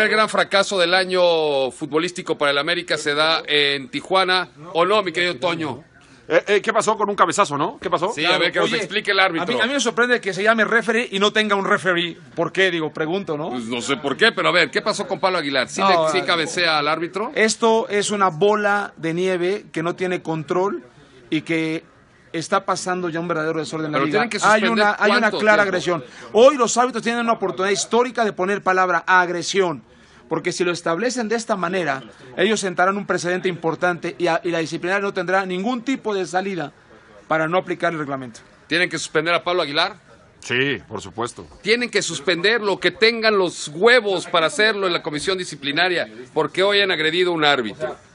primer gran fracaso del año futbolístico para el América se da en Tijuana. ¿O no, mi querido Toño? Eh, eh, ¿Qué pasó con un cabezazo, no? ¿Qué pasó? Sí, a ver, que nos explique el árbitro. A mí, me sorprende que se llame referee y no tenga un referee. ¿Por qué? Digo, pregunto, ¿no? Pues no sé por qué, pero a ver, ¿qué pasó con Pablo Aguilar? ¿Sí, cabecea al árbitro? Esto es una bola de nieve que no tiene control y que está pasando ya un verdadero desorden la hay una, hay una clara agresión. Hoy los árbitros tienen una oportunidad histórica de poner palabra agresión porque si lo establecen de esta manera, ellos sentarán un precedente importante y, la disciplinaria no tendrá ningún tipo de salida para no aplicar el reglamento. ¿Tienen que suspender a Pablo Aguilar? Sí, por supuesto. Tienen que suspender lo que tengan los huevos para hacerlo en la comisión disciplinaria, porque hoy han agredido a un árbitro.